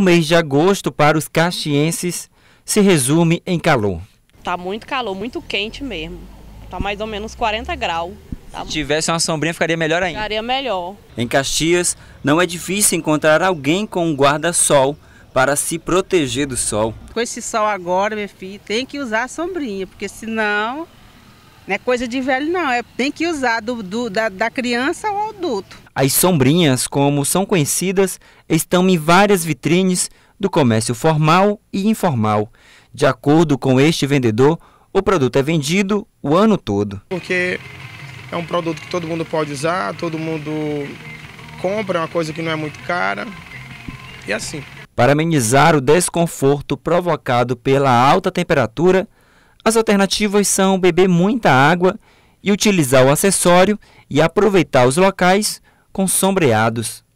o mês de agosto para os caxienses se resume em calor. Tá muito calor, muito quente mesmo. Tá mais ou menos 40 graus. Tá... Se tivesse uma sombrinha ficaria melhor ainda. Ficaria melhor. Em Caxias, não é difícil encontrar alguém com um guarda-sol para se proteger do sol. Com esse sol agora, meu filho, tem que usar a sombrinha, porque senão não é coisa de velho, não. É, tem que usar do, do da, da criança ao adulto. As sombrinhas, como são conhecidas, estão em várias vitrines do comércio formal e informal. De acordo com este vendedor, o produto é vendido o ano todo. Porque é um produto que todo mundo pode usar, todo mundo compra, é uma coisa que não é muito cara. E assim. Para amenizar o desconforto provocado pela alta temperatura, as alternativas são beber muita água e utilizar o acessório e aproveitar os locais com sombreados.